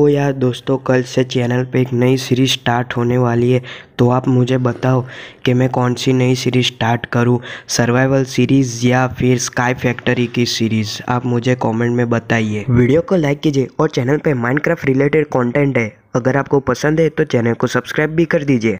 तो यार दोस्तों कल से चैनल पे एक नई सीरीज स्टार्ट होने वाली है तो आप मुझे बताओ कि मैं कौन सी नई सीरीज स्टार्ट करूं सर्वाइवल सीरीज़ या फिर स्काई फैक्ट्री की सीरीज़ आप मुझे कमेंट में बताइए वीडियो को लाइक कीजिए और चैनल पे माइनक्राफ्ट रिलेटेड कंटेंट है अगर आपको पसंद है तो चैनल को सब्सक्राइब भी कर दीजिए